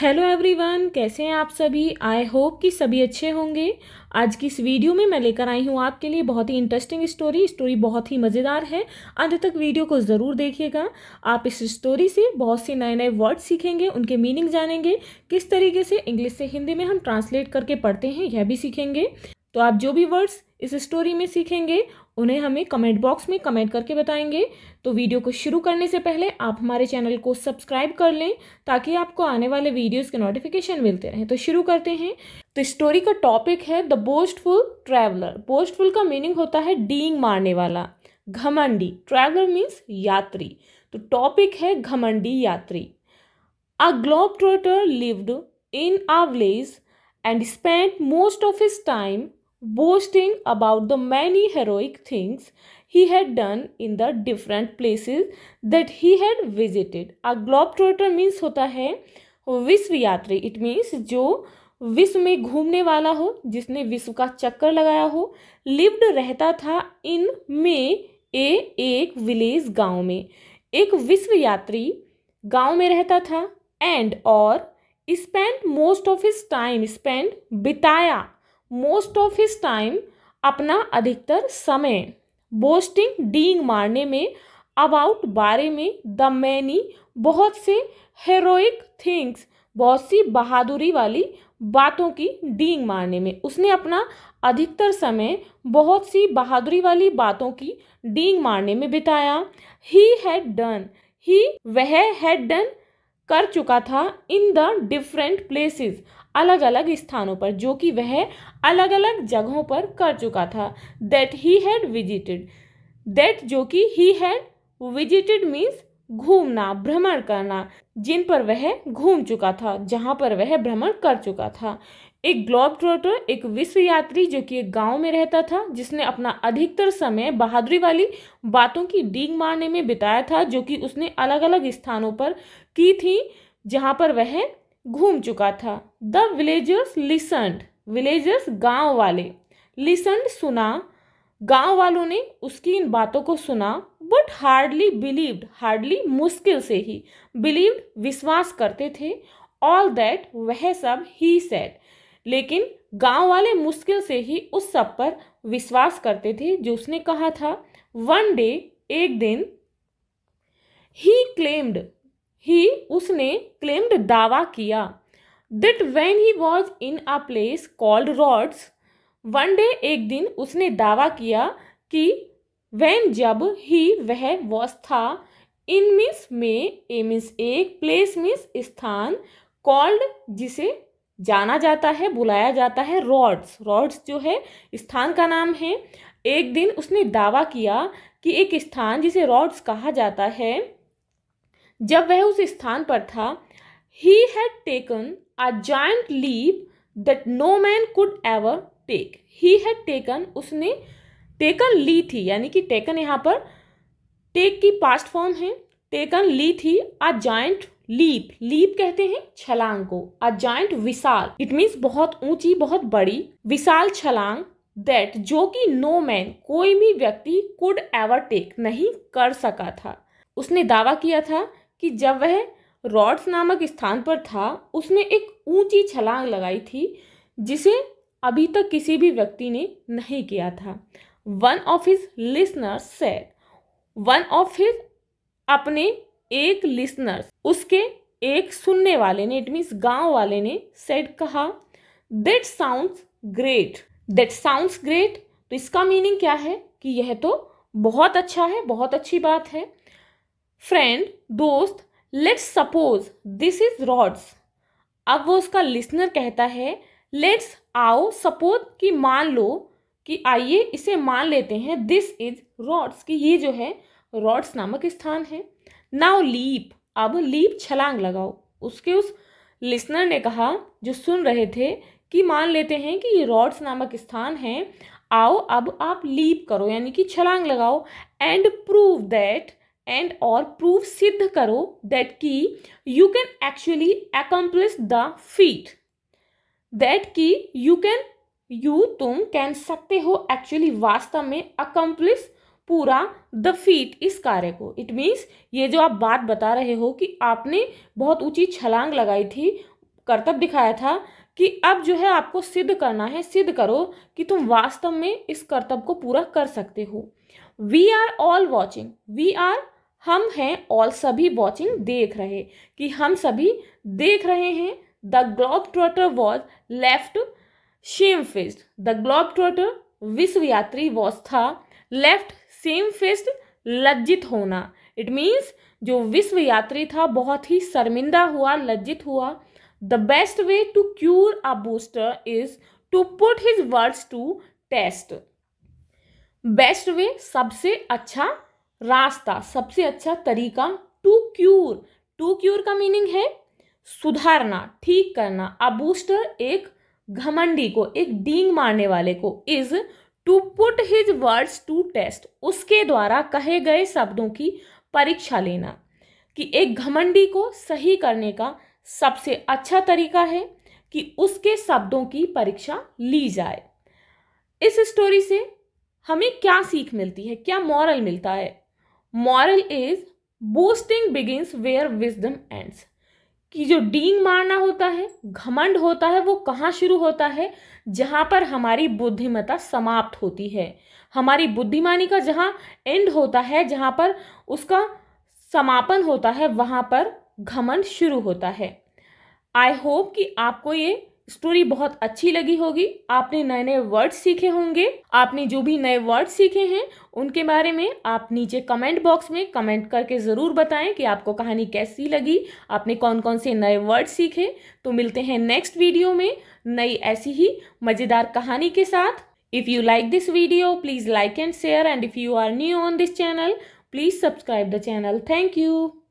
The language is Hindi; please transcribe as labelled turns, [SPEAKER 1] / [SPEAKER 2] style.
[SPEAKER 1] हेलो एवरीवन कैसे हैं आप सभी आई होप कि सभी अच्छे होंगे आज की इस वीडियो में मैं लेकर आई हूँ आपके लिए बहुत ही इंटरेस्टिंग स्टोरी स्टोरी बहुत ही मज़ेदार है अंत तक वीडियो को ज़रूर देखिएगा आप इस स्टोरी से बहुत से नए नए वर्ड सीखेंगे उनके मीनिंग जानेंगे किस तरीके से इंग्लिश से हिंदी में हम ट्रांसलेट करके पढ़ते हैं यह भी सीखेंगे तो आप जो भी वर्ड्स इस स्टोरी में सीखेंगे उन्हें हमें कमेंट बॉक्स में कमेंट करके बताएंगे तो वीडियो को शुरू करने से पहले आप हमारे चैनल को सब्सक्राइब कर लें ताकि आपको आने वाले वीडियोस के नोटिफिकेशन मिलते रहें तो शुरू करते हैं तो स्टोरी का टॉपिक है द बोस्टफुल ट्रैवलर बोस्टफुल का मीनिंग होता है डींग मारने वाला घमंडी ट्रैवलर मीन्स यात्री तो टॉपिक है घमंडी यात्री a globe trotter lived in a village and spend most of his time boasting about the many heroic things he had done in the different places that he had visited. A globetrotter means होता है विश्व यात्री इट मीन्स जो विश्व में घूमने वाला हो जिसने विश्व का चक्कर लगाया हो लिव्ड रहता था इन में ए एक विलेज गांव में एक विश्व यात्री गांव में रहता था एंड और spend most of his time spend बिताया मोस्ट ऑफ हिस टाइम अपना अधिकतर समय बोस्टिंग डींग मारने में अबाउट बारे में द मैनी बहुत से हेरोइक थिंग्स बहुत सी बहादुरी वाली बातों की डींग मारने में उसने अपना अधिकतर समय बहुत सी बहादुरी वाली बातों की डींग मारने में बिताया ही हैड डन ही वह हैड डन कर चुका था इन द डिफरेंट प्लेसेस अलग अलग स्थानों पर जो कि वह अलग अलग जगहों पर कर चुका था that he had visited that जो कि ही हैड विजिटेड मीन्स घूमना भ्रमण करना जिन पर वह घूम चुका था जहाँ पर वह भ्रमण कर चुका था एक ग्लोब ट्रोटर एक विश्व यात्री जो कि एक गांव में रहता था जिसने अपना अधिकतर समय बहादुरी वाली बातों की डींग मारने में बिताया था जो कि उसने अलग अलग स्थानों पर की थी जहाँ पर वह घूम चुका था द विलेजर्स लिसंड विलेजर्स गांव वाले लिसंड सुना गांव वालों ने उसकी इन बातों को सुना बट हार्डली बिलीव्ड हार्डली मुश्किल से ही बिलीव्ड विश्वास करते थे ऑल दैट वह सब ही सेट लेकिन गांव वाले मुश्किल से ही उस सब पर विश्वास करते थे जो उसने कहा था वन डे एक दिन ही क्लेम्ड ही उसने क्लेम्ड दावा किया that when he was in a place called Rhodes one day एक दिन उसने दावा किया कि वैन जब ही वह वॉज था इन मिस में ए मिस एक प्लेस मिस स्थान कॉल्ड जिसे जाना जाता है बुलाया जाता है रॉड्स रॉड्स जो है स्थान का नाम है एक दिन उसने दावा किया कि एक स्थान जिसे रॉड्स कहा जाता है जब वह उस स्थान पर था he had taken a giant leap that no man could ever take he had taken उसने टेकन ली थी यानी कि टेकन यहाँ पर टेक की पास्ट फॉर्म है टेकन ली थी अ जॉइंट लीप लीप कहते हैं छलांग को अ जॉइंट विशाल इट मीन्स बहुत ऊंची बहुत बड़ी विशाल छलांग दैट जो कि नो मैन कोई भी व्यक्ति कुड एवर टेक नहीं कर सका था उसने दावा किया था कि जब वह रॉड्स नामक स्थान पर था उसने एक ऊंची छलांग लगाई थी जिसे अभी तक किसी भी व्यक्ति ने नहीं किया था one of his listeners said one of his अपने एक लिसनर्स उसके एक सुनने वाले ने इट मीन्स गांव वाले ने सेड कहा that sounds great that sounds great तो इसका मीनिंग क्या है कि यह तो बहुत अच्छा है बहुत अच्छी बात है फ्रेंड दोस्त let's suppose this is Rhodes अब वो उसका लिसनर कहता है लेट्स आओ सपोज कि मान लो कि आइए इसे मान लेते हैं दिस इज रॉड्स कि ये जो है रॉड्स नामक स्थान है नाउ लीप अब लीप छलांग लगाओ उसके उस लिसनर ने कहा जो सुन रहे थे कि मान लेते हैं कि ये रॉड्स नामक स्थान है आओ अब आप लीप करो यानी कि छलांग लगाओ एंड प्रूव दैट एंड और प्रूव सिद्ध करो दैट कि you can actually accomplish the feat that कि यू कैन यू तुम कैन सकते हो एक्चुअली वास्तव में अकम्प्लिस पूरा द फीट इस कार्य को इट मीन्स ये जो आप बात बता रहे हो कि आपने बहुत ऊंची छलांग लगाई थी कर्तव्य दिखाया था कि अब जो है आपको सिद्ध करना है सिद्ध करो कि तुम वास्तव में इस कर्तव्य को पूरा कर सकते हो we are all watching we are हम हैं और सभी वॉचिंग देख रहे कि हम सभी देख रहे हैं the globe trotter was left shamefaced the globe trotter विश्व यात्री वॉज था लेफ्ट सेम फेस्ड लज्जित होना इट मीन्स जो विश्व यात्री था बहुत ही शर्मिंदा हुआ लज्जित हुआ the best way to cure a boaster is to put his words to test best way सबसे अच्छा रास्ता सबसे अच्छा तरीका टू क्यूर टू क्यूर का मीनिंग है सुधारना ठीक करना अ बूस्टर एक घमंडी को एक डींग मारने वाले को is to put his words to test उसके द्वारा कहे गए शब्दों की परीक्षा लेना कि एक घमंडी को सही करने का सबसे अच्छा तरीका है कि उसके शब्दों की परीक्षा ली जाए इस स्टोरी से हमें क्या सीख मिलती है क्या मॉरल मिलता है moral is boasting begins where wisdom ends कि जो डींग मारना होता है घमंड होता है वो कहाँ शुरू होता है जहाँ पर हमारी बुद्धिमता समाप्त होती है हमारी बुद्धिमानी का जहाँ एंड होता है जहाँ पर उसका समापन होता है वहाँ पर घमंड शुरू होता है आई होप कि आपको ये स्टोरी बहुत अच्छी लगी होगी आपने नए नए वर्ड्स सीखे होंगे आपने जो भी नए वर्ड सीखे हैं उनके बारे में आप नीचे कमेंट बॉक्स में कमेंट करके ज़रूर बताएं कि आपको कहानी कैसी लगी आपने कौन कौन से नए वर्ड सीखे तो मिलते हैं नेक्स्ट वीडियो में नई ऐसी ही मज़ेदार कहानी के साथ if you like this video please like and share and if you are new on this channel please subscribe the channel thank you